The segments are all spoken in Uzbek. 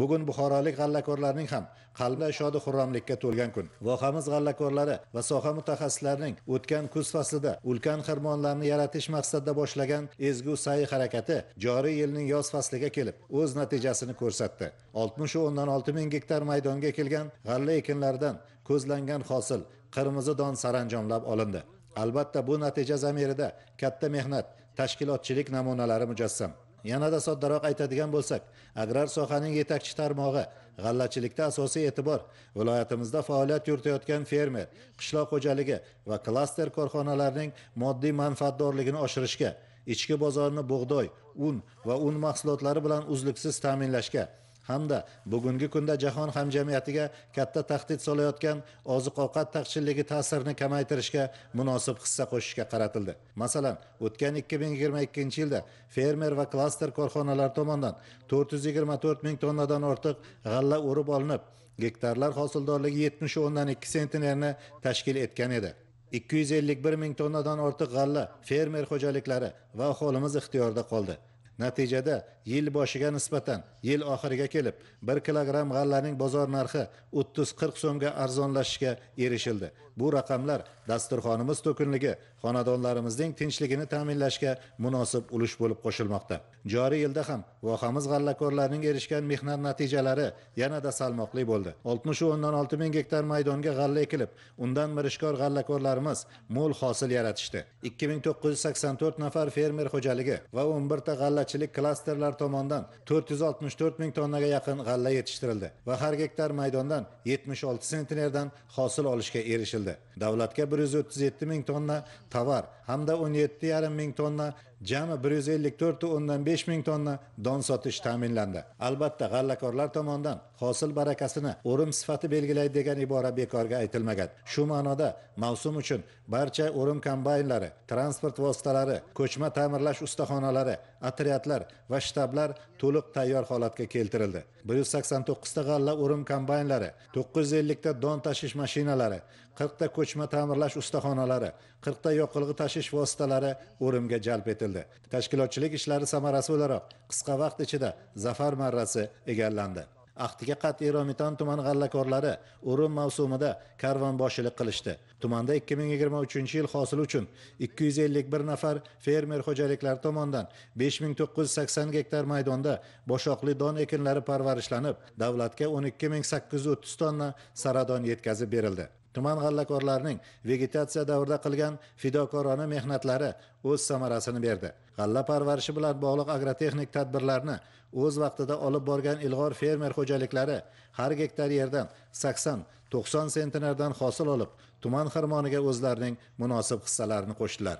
bugun buxorolik g'allakorlarning ham qalbi shodi xurramlikka to'lgan kun vohamiz g'allakorlari va soha mutaxassislarining o'tgan kuz faslida ulkan xirmonlarni yaratish maqsadida boshlagan ezgu sa'y harakati joriy yilning yoz fasliga kelib o'z natijasini ko'rsatdi oltmishu o'ndan olti ming gektar maydonga kelgan g'alla ekinlaridan ko'zlangan hosil qirmizi don saranjomlab olindi albatta bu natija zamirida katta mehnat tashkilotchilik namunalari mujassam yanada soddaroq aytadigan bo'lsak agrar sohaning yetakchi tarmog'i g'allachilikda asosiy e'tibor viloyatimizda faoliyat yuritayotgan fermer qishloq xo'jaligi va klaster korxonalarining moddiy manfaatdorligini oshirishga ichki bozorni bug'doy un va un mahsulotlari bilan uzluksiz ta'minlashga hamda bugungi kunda jahon hamjamiyatiga katta tahdid solayotgan oziq ovqat taqchilligi ta'sirini kamaytirishga munosib hissa qo'shishga qaratildi masalan o'tgan ikki ming yigirma ikkinchi yilda fermer va klaster korxonalari tomonidan to'rt yuz yigirma to'rt ming tonnadan ortiq g'alla o'rib olinib gektarlar hosildorligi yetmish o'ndan ikki sentnerni tashkil etgan edi ikki yuz ellik bir ming tonnadan ortiq g'alla fermer xo'jaliklari va aholimiz ixtiyorida qoldi natijada yil boshiga nisbatan yil oxiriga kelib bir kilogramm g'allaning bozor narxi o'ttiz qirq so'mga arzonlashishga erishildi bu raqamlar dasturxonimiz to'kinligi xonadonlarimizning tinchligini ta'minlashga munosib ulush bo'lib qo'shilmoqda joriy yilda ham vohamiz g'allakorlarining erishgan mehnat natijalari yanada salmoqli bo'ldi oltmishu o'ndan olti ming gektar maydonga g'alla ekilib undan mirishkor g'allakorlarimiz mo'l hosil yaratishdi ikki ming to'qqiz yuz sakson to'rt nafar fermer xo'jaligi va o'n birta g'allachilik klasterlari tomonidan to'rt yuz oltmish to'rt ming tonnaga yaqin g'alla yetishtirildi va har gektar maydondan yetmish olti sentnerdan hosil olishga erishildi davlatga bir yuz o'ttiz yetti ming tonna tovar hamda o'n yetti yarim ming tonna jami bir yuz ellik to'rt o'ndan besh ming tonna don sotish ta'minlandi albatta g'allakorlar tomonidan hosil barakasini o'rim sifati belgilaydi degan ibora bekorga aytilmagan shu ma'noda mavsum uchun barcha o'rim kombaynlari transport vositalari ko'chma ta'mirlash ustaxonalari otryadlar va shtablar to'liq tayyor holatga keltirildi bir yuz sakson to'qqizta g'alla o'rim kombaynlari to'qqiz yuz ellikta don tashish mashinalari qirqta ko'chma ta'mirlash ustaxonalari qirqta yoqilg'i tashish vositalari o'rimga jalb etildi etildi tashkilotchilik ishlari samarasi o'laroq qisqa vaqt ichida zafar marrasi egallandi axtiga qat'iy romitan tuman g'allakorlari o'rim mavsumida karvonboshilik qilishdi tumanda 2023 yil hosili uchun 251 nafar fermer xo'jaliklari tomonidan 5980 gektar maydonda boshoqli don ekinlari parvarishlanib davlatga 12830 tonna saradon yetkazib berildi tuman g'allakorlarining vegetatsiya davrida qilgan fidokorona mehnatlari o'z samarasini berdi g'alla parvarishi bilan bog'liq agrotexnik tadbirlarni o'z vaqtida olib borgan ilg'or fermer xo'jaliklari har gektar yerdan sakson to'qson sentnerdan hosil olib tuman xirmoniga o'zlarining munosib hissalarini qo'shdilar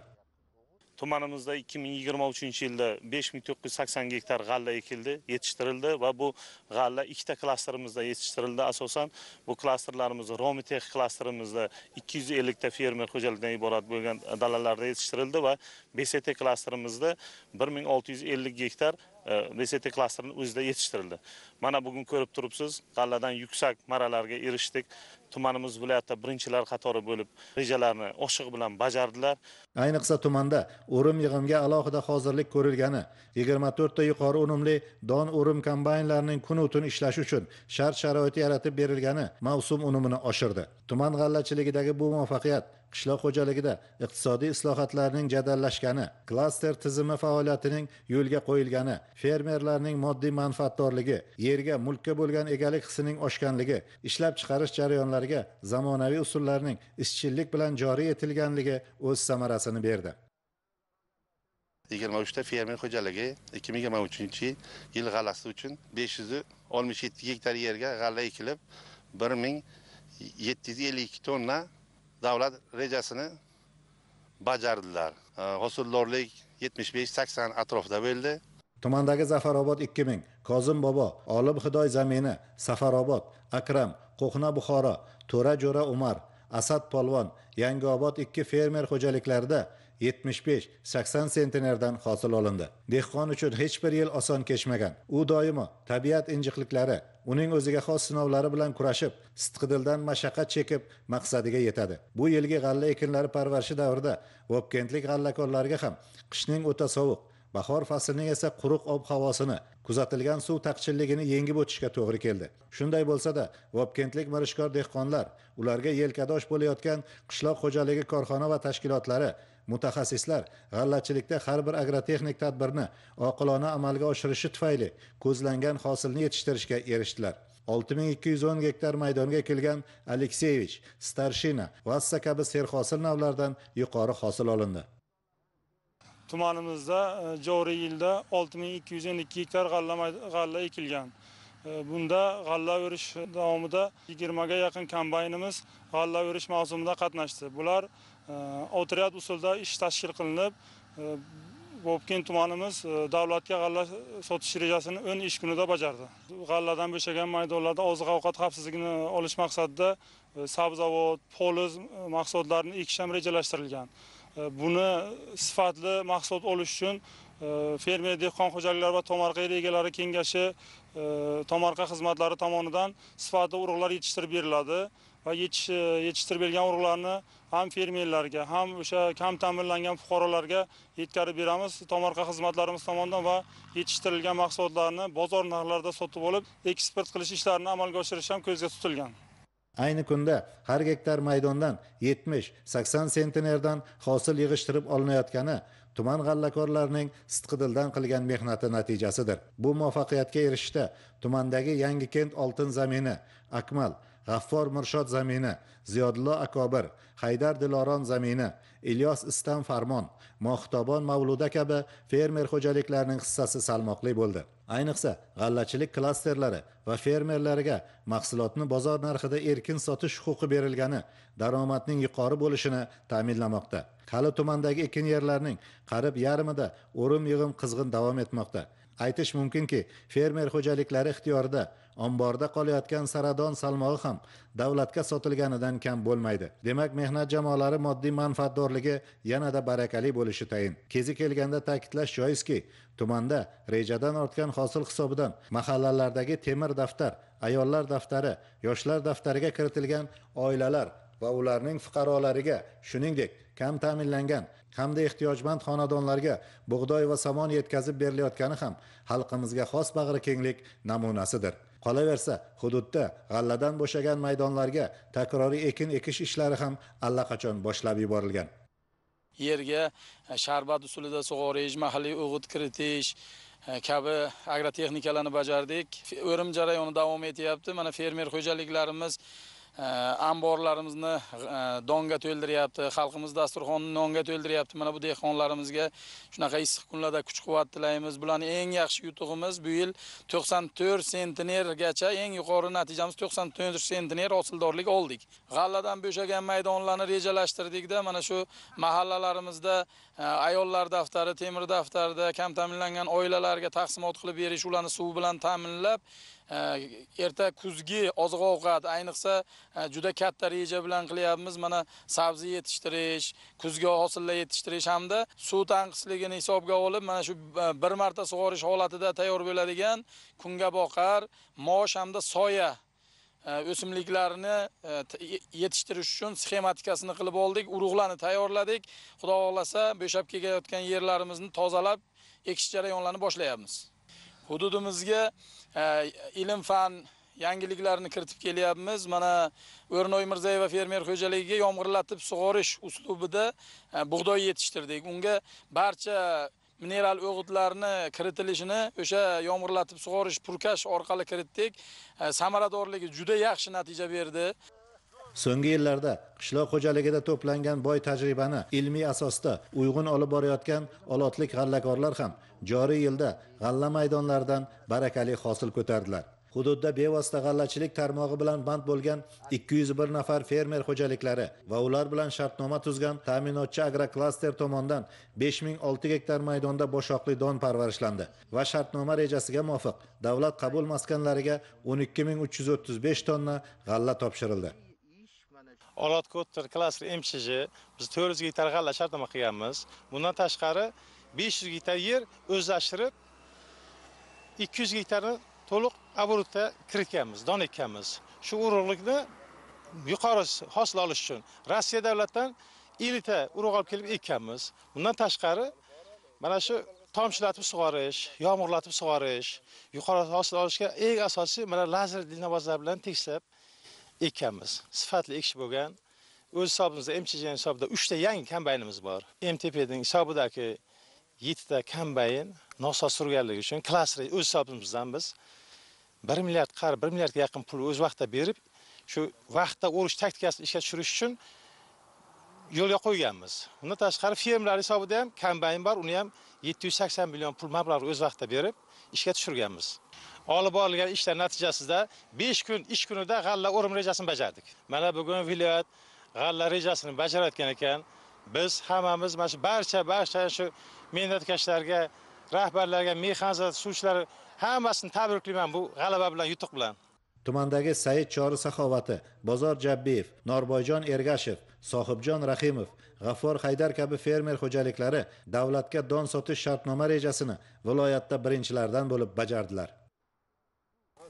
tumanimizda 2023 yilda 5980 gektar g'alla ekildi, yetishtirildi va bu g'alla ikkita klasterimizda yetishtirildi. Asosan bu klasterlarimiz Romitech klasterimizda 250 ta fermer xo'jaligidan iborat bo'lgan dalalarda yetishtirildi va BST klasterimizda 1650 gektar e, BST klasterini o'zida yetishtirildi. Mana bugun ko'rib turibsiz, g'alladan yuksak maralarga erishdik. tumanimiz viloyatda birinchilar qatori bo'lib rejalarni oshiq bilan bajardilar ayniqsa tumanda o'rim yig'imga alohida hozirlik ko'rilgani yigirma to'rtta yuqori unumli don o'rim kombaynlarining kunu tun ishlashi uchun shart sharoit yaratib berilgani mavsum unumini oshirdi tuman g'allachiligidagi bu muvaffaqiyat qishloq xo'jaligida iqtisodiy islohotlarning jadallashgani klaster tizimi faoliyatining yo'lga qo'yilgani fermerlarning moddiy manfaatdorligi yerga mulkka bo'lgan egalik hissining oshganligi ishlab chiqarish jarayonlariga zamonaviy usullarning izchillik bilan joriy etilganligi o'z samarasini berdi yigirma uchta fermer xo'jaligi ikki ming yigirma uchinchi yil g'allasi uchun besh yuz oltmish yetti gektar yerga g'alla ekilib bir ming yetti yuz ellik ikki tonna davlat rejasini bajardilar Hosullorlik yetmish besh sakson atrofida bo'ldi tumandagi zafarobod ikki ming kozim bobo olim hidoy zamini safarobod akram qo'hna buxoro to'ra jo'ra umar asad polvon yangiobod ikki fermer xo'jaliklarida 75-80 sentnerdan hosil olindi dehqon uchun hech bir yil oson kechmagan u doimo tabiat injiqliklari uning o'ziga xos sinovlari bilan kurashib sidqidildan mashaqqat chekib maqsadiga yetadi bu yilgi g'alla ekinlari parvarishi davrida vobkentlik g'allakorlarga ham qishning o'ta sovuq bahor faslining esa quruq ob havosini kuzatilgan suv taqchilligini yengib o'tishga to'g'ri keldi shunday bo'lsada vobkentlik mirishkor dehqonlar ularga yelkadosh bo'layotgan qishloq xo'jaligi korxona va tashkilotlari mutaxassislar g'allachilikda har bir agrotexnik tadbirni oqilona amalga oshirishi tufayli ko'zlangan hosilni yetishtirishga erishdilar olti ming ikki yuz o'n gektar maydonga kelgan alekseyevich starshina vassa kabi serhosil navlardan yuqori hosil olindi tumanimizda e, joriy yilda olti ming ikki yuz o'n ikki gektar g'alla g'alla ekilgan e, bunda g'alla o'rish davomida yigirmaga yaqin kombaynimiz g'alla o'rish mavsumida qatnashdi bular otryad usulda ish tashkil qilinib e, bo'pkin tumanimiz e, davlatga g'alla sotish rejasini o'n ish kunida bajardi g'alladan bo'shagan maydonlarda oziq ovqat xavfsizligini olish maqsadida e, sabzavot poliz mahsulotlarini ekish ham rejalashtirilgan buni sifatli mahsulot olish uchun fermer dehqon xo'jaliklari va tomorqa yer egalari kengashi tomorqa xizmatlari tomonidan sifatli urug'lar yetishtirib beriladi va yetishtirib bergan urug'larni ham fermerlarga ham o'sha kam ta'minlangan fuqarolarga yetkazib beramiz tomorqa xizmatlarimiz tomonidan va yetishtirilgan mahsulotlarni bozor narxlarida sotib olib eksport qilish ishlarini amalga oshirish ham ko'zda tutilgan ayni kunda har gektar maydondan 70-80 sentnerdan hosil yig'ishtirib olinayotgani tuman g'allakorlarining sidqidildan qilgan mehnati natijasidir bu muvaffaqiyatga erishishda tumandagi yangi kent oltin zamini akmal g'affor mirshod zamini ziyodullo akobir haydar diloron zamini ilyos istam farmon mohtobon mavluda kabi fermer xo'jaliklarining hissasi salmoqli bo'ldi ayniqsa g'allachilik klasterlari va fermerlarga mahsulotni bozor narxida erkin sotish huquqi berilgani daromadning yuqori bo'lishini ta'minlamoqda hali tumandagi ekin yerlarning qarib yarmida o'rim yig'im qizg'in davom etmoqda aytish mumkinki fermer xo'jaliklari ixtiyorida omborda qolayotgan saradon salmog'i ham davlatga sotilganidan kam bo'lmaydi demak mehnat jamoalari moddiy manfaatdorligi yanada barakali bo'lishi tayin kezi kelganda ta'kidlash joizki tumanda rejadan ortgan hosil hisobidan mahallalardagi temir daftar ayollar daftari yoshlar daftariga kiritilgan oilalar va ularning fuqarolariga shuningdek kam ta'minlangan hamda ehtiyojmand xonadonlarga bug'doy va somon yetkazib berilayotgani ham xalqimizga xos bag'rikenglik namunasidir qolaversa hududda g'alladan bo'shagan maydonlarga takroriy ekin ekish ishlari ham allaqachon boshlab yuborilgan yerga e, sharbat usulida sug'orish mahalliy o'g'it kiritish e, kabi agrotexnikalarni bajardik o'rim jarayoni davom etyapti mana fermer xo'jaliklarimiz amborlarimizni e, donga to'ldiryapti xalqimiz dasturxonni nonga to'ldiryapti mana bu dehqonlarimizga shunaqa issiq kunlarda kuch quvvat tilaymiz bularni eng yaxshi yutug'imiz bu yil 94 sentnergacha eng yuqori natijamiz 94 sentner hosildorlik oldik g'alladan bo'shagan maydonlarni rejalashtirdikda mana shu mahallalarimizda e, ayollar daftari temir daftarida kam ta'minlangan oilalarga taqsimot qilib berish ularni suv bilan ta'minlab e, erta kuzgi oziq ovqat ayniqsa juda katta reja bilan qilyapmiz mana sabzi yetishtirish kuzgi hosillar yetishtirish hamda suv tanqisligini hisobga olib mana shu e, bir marta sug'orish holatida tayyor bo'ladigan kungaboqar mosh hamda soya e, o'simliklarini e, yetishtirish uchun sxematikasini qilib oldik urug'larni tayyorladik xudo xohlasa bo'shab kelayotgan yerlarimizni tozalab ekish jarayonlarini boshlayapmiz hududimizga ilm fan yangiliklarni kiritib kelyapmiz mana o'rnoy mirzayeva fermer xo'jaligiga yomg'irlatib sug'orish uslubida e, bug'doy yetishtirdik unga barcha mineral o'g'itlarni kiritilishini o'sha yomg'irlatib sug'orish purkash orqali kiritdik e, samaradorligi juda yaxshi natija berdi so'nggi yillarda qishloq xo'jaligida to'plangan boy tajribani ilmiy asosda uyg'un olib borayotgan olotlik g'allakorlar ham joriy yilda g'alla maydonlaridan barakali hosil ko'tardilar hududda bevosita g'allachilik tarmog'i bilan band bo'lgan 201 nafar fermer xo'jaliklari va ular bilan shartnoma tuzgan ta'minotchi agroklaster tomonidan 5006 gektar maydonda boshoqli don parvarishlandi va shartnoma rejasiga muvofiq davlat qabul maskanlariga 12335 tonna g'alla topshirildi olotko'tir klaster mchj biz 400 gektar g'alla shartnoma qilganmiz bundan tashqari 500 gektar yer o'zlashtirib 200 gektarni to'liq оборотga kiritganmiz don ekkanmiz shu urug'likni yuqori hosil olish uchun rossiya davlatidan elita urug' olib kelib ekkanmiz bundan tashqari mana shu tomchilatib sug'orish yomg'irlatib sug'orish yuqori hosil olishga eng asosiy mana lazer dinovozlar bilan tekislab ekkanmiz sifatli ekish bo'lgan o'z hisobimizda mchj hisobida uchta yangi kombaynimiz bor mtpning hisobidagi yettita kombayn nosoz surganligi uchun klaster o'z hisobimizdan biz 1 milliard qar 1 milliardga yaqin pulni o'z vaqtida berib shu vaqtda urush taktikasini ishga tushirish uchun yo'lga qo'yganmiz undan tashqari fermerlar hisobida ham kombayn bor uni ham 780 million pul mablag'ni o'z vaqtida berib ishga tushirganmiz olib borilgan ishlar natijasida 5 kun ish kunida g'alla o'rim rejasini bajardik mana bugun viloyat g'alla rejasini bajarayotgan ekan biz hammamiz mana shu barcha barcha shu mehnatkashlarga rahbarlarga suvchilar hammasini tabriklayman bu g'alaba bilan yutuq bilan tumandagi said chori saxovati bozor jabbiyev norboyjon ergashev sohibjon rahimov g'affor haydar kabi fermer xo'jaliklari davlatga don sotish shartnoma rejasini viloyatda birinchilardan bo'lib bajardilar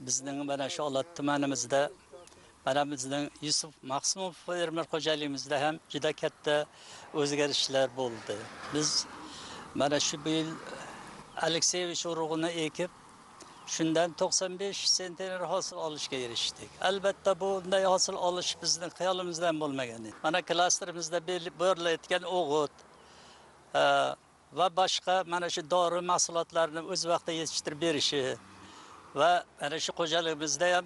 bizning mana shu olot tumanimizda mana bizning yusuf maqsumov fermer xo'jaligimizda ham juda katta o'zgarishlar bo'ldi biz mana shu yil alekseyevich urug'ini ekib shundan 95 sentner hosil olishga erishdik albatta bunday hosil olish bizni xayolimizdan bo'lmagan edi mana klasterimizda berilayotgan o'g'it e, va boshqa mana shu dori mahsulotlarini o'z vaqtida yetishtirib berishi va mana shu xo'jaligimizda ham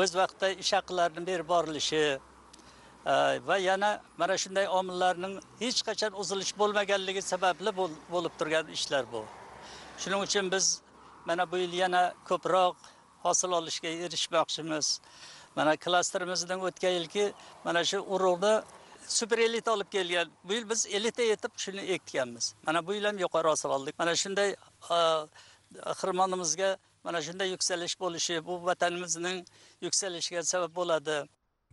o'z vaqtida ish haqlarini berib borilishi e, va yana mana shunday omillarning hech qachon uzilish bo'lmaganligi sababli bo'lib turgan ishlar bu shuning uchun biz mana bu yil yana ko'proq hosil olishga erishmoqchimiz mana klasterimizdan o'tgan yilgi mana shu urug'ni super elita olib kelgan bu yil biz elita etib shuni ekkanmiz mana bu yil ham yuqori hosil oldik mana shunday xirmonimizga mana shunday yuksalish bo'lishi bu vatanimizning yuksalishiga sabab bo'ladi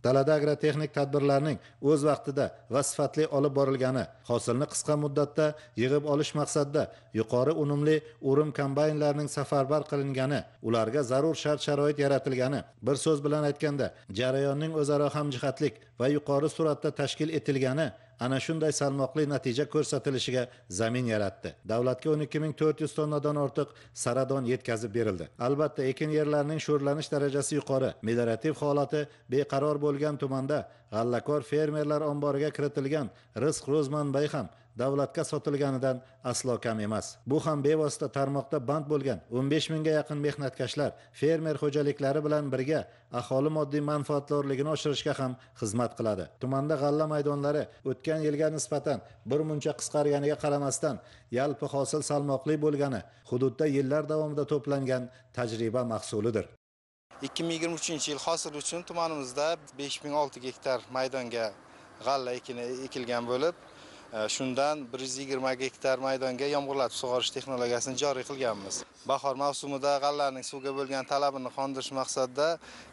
dalada agrotexnik tadbirlarning o'z vaqtida va sifatli olib borilgani hosilni qisqa muddatda yig'ib olish maqsadida yuqori unumli o'rim kombaynlarning safarbar qilingani ularga zarur shart sharoit yaratilgani bir so'z bilan aytganda jarayonning o'zaro hamjihatlik va yuqori suratda tashkil etilgani ana shunday salmoqli natija ko'rsatilishiga zamin yaratdi davlatga o'n ikki ming to'rt yuz tonnadan ortiq saradon yetkazib berildi albatta ekin yerlarining sho'rlanish darajasi yuqori meliorativ holati beqaror bo'lgan tumanda g'allakor fermerlar omboriga kiritilgan rizq ro'z manbai ham davlatga sotilganidan aslo kam emas bu ham bevosita tarmoqda band bo'lgan o'n besh mingga yaqin mehnatkashlar fermer xo'jaliklari bilan birga aholi moddiy manfaatdorligini oshirishga ham xizmat qiladi tumanda g'alla maydonlari o'tgan yilga nisbatan bir muncha qisqarganiga qaramasdan yalpi hosil salmoqli bo'lgani hududda yillar davomida to'plangan tajriba mahsulidir ikki ming yigirma uchinchi yil hosil uchun tumanimizda besh ming olti gektar maydonga g'alla ekini ekilgan bo'lib shundan 120 gektar maydonga yomg'irlatib sug'orish texnologiyasini joriy qilganmiz bahor mavsumida g'allaning suvga bo'lgan talabini qondirish maqsadida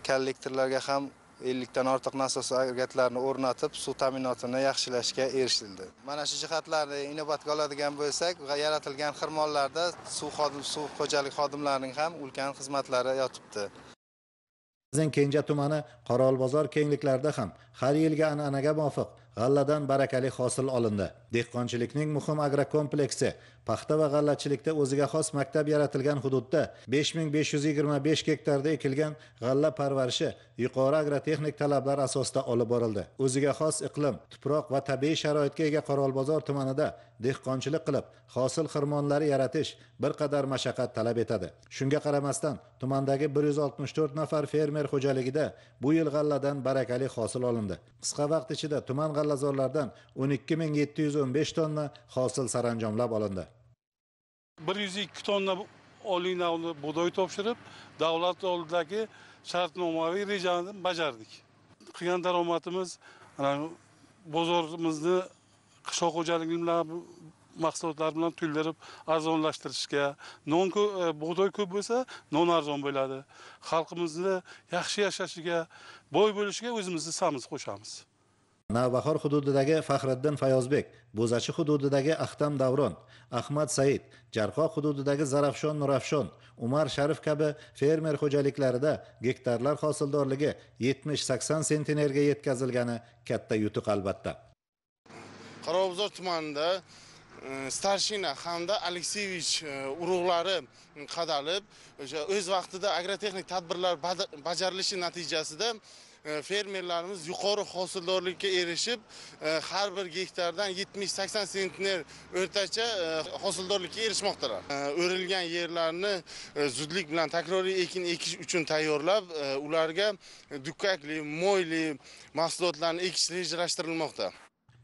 kollektorlarga ham 50 dan ortiq nasos agregatlarini o'rnatib suv ta'minotini yaxshilashga erishildi mana shu jihatlarni inobatga oladigan bo'lsak yaratilgan xirmonlarda suv xodim suv xo'jalik xodimlarining ham ulkan xizmatlari yotibdi bizning kenja tumani qorovulbozor kengliklarida ham har yilgi an'anaga muvofiq g'alladan barakali hosil olindi dehqonchilikning muhim agrokompleksi paxta va g'allachilikda o'ziga xos maktab yaratilgan hududda 5525 gektarda ekilgan g'alla parvarishi yuqori agrotexnik talablar asosida olib borildi o'ziga xos iqlim tuproq va tabiiy sharoitga ega qorolbozor tumanida dehqonchilik qilib hosil xirmonlari yaratish bir qadar mashaqqat talab etadi shunga qaramasdan tumandagi 164 nafar fermer xo'jaligida bu yil g'alladan barakali hosil olindi qisqa vaqt ichida tuman g'allazorlaridan 12700 o'n besh tonna hosil saranjomlab olindi bir yuz ikki tonna oliy navni bug'doy topshirib davlat oldidagi shartnomaviy rejani bajardik qilgan daromadimiz bozorimizni qishloq xo'jaligi bilan mahsulotlar bilan to'ldirib arzonlashtirishga non e, bug'doy ko'p bo'lsa non arzon bo'ladi xalqimizni yaxshi yashashiga boy bo'lishiga o'zimizni hissamizni qo'shamiz navbahor hududidagi fahriddin fayozbek bo'zachi hududidagi ahtam davron ahmad said jarqoq hududidagi zarafshon nurafshon umar sharif kabi fermer xo'jaliklarida gektarlar hosildorligi 70-80 sentnerga yetkazilgani katta yutuq albatta qorovuzor tumanida e, starshina hamda alekseyevich e, urug'lari qadalib o'sha o'z vaqtida agrotexnik tadbirlar bajarilishi natijasida E, fermerlarimiz yuqori hosildorlikka erishib e, har bir gektardan 70-80 sentner o'rtacha e, hosildorlikka erishmoqdalar o'rilgan yerlarni zudlik bilan takroriy ekin ekish uchun tayyorlab ularga dukkakli moyli mahsulotlarni ekish rejalashtirilmoqda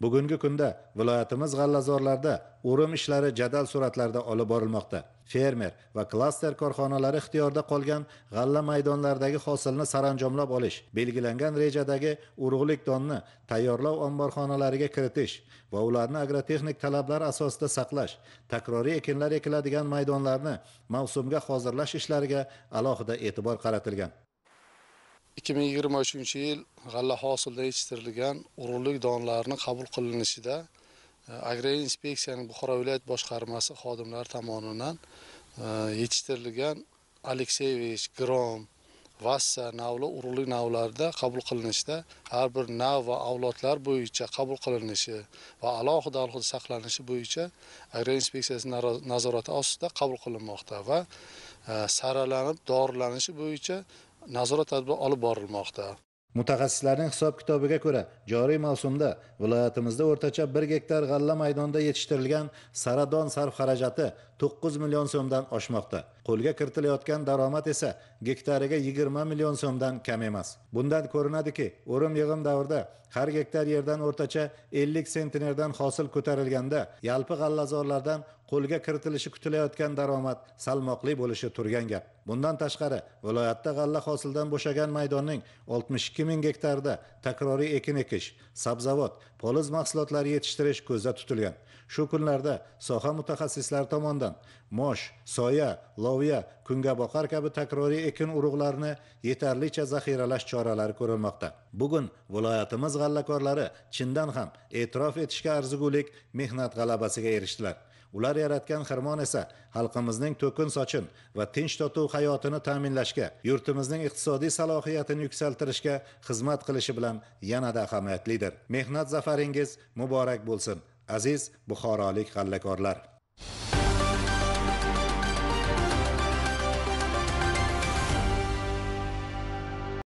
bugungi kunda viloyatimiz g'allazorlarida o'rim ishlari jadal sur'atlarda olib borilmoqda fermer va klaster korxonalari ixtiyorida qolgan g'alla maydonlaridagi hosilni saranjomlab olish belgilangan rejadagi urug'lik donni tayyorlov omborxonalariga kiritish va ularni agrotexnik talablar asosida saqlash takroriy ekinlar ekiladigan maydonlarni mavsumga hozirlash ishlariga alohida e'tibor qaratilgan 2023 yil g'alla hosilda yetishtirilgan urug'lik donlarni qabul qilinishida e, agrar inspeksiyaning buxoro viloyat boshqarmasi xodimlari tomonidan e, yetishtirilgan alekseyevich grom vassa navli urug'lik navlarda qabul qilinishda har bir nav va avlodlar bo'yicha qabul qilinishi va alohida alohida saqlanishi bo'yicha agrar inspeksiyasi nazorati ostida qabul qilinmoqda va e, saralanib dorilanishi bo'yicha nazorat tadbir olib borilmoqda mutaxassislarning hisob kitobiga ko'ra joriy mavsumda viloyatimizda o'rtacha bir gektar g'alla maydonida yetishtirilgan saradon sarf xarajati to'qqiz million so'mdan oshmoqda qo'lga kiritilayotgan daromad esa gektariga yigirma million so'mdan kam emas bundan ko'rinadiki o'rim yig'im davrida har gektar yerdan o'rtacha ellik sentnerdan hosil ko'tarilganda yalpi g'allazorlardan qo'lga kiritilishi kutilayotgan daromad salmoqli bo'lishi turgan gap bundan tashqari viloyatda g'alla hosildan bo'shagan maydonning oltmish ikki ming gektarida takroriy ekin ekish sabzavot poliz mahsulotlari yetishtirish ko'zda tutilgan shu kunlarda soha mutaxassislari tomonidan mosh soya loviya kungaboqar kabi takroriy ekin urug'larini yetarlicha zaxiralash choralari ko'rilmoqda bugun viloyatimiz g'allakorlari chindan ham e'tirof etishga arzigulik mehnat g'alabasiga erishdilar ular yaratgan xirmon esa xalqimizning to'kin sochin va tinch totuv hayotini ta'minlashga yurtimizning iqtisodiy salohiyatini yuksaltirishga xizmat qilishi bilan yanada ahamiyatlidir mehnat zafaringiz muborak bo'lsin aziz buxorolik g'allakorlar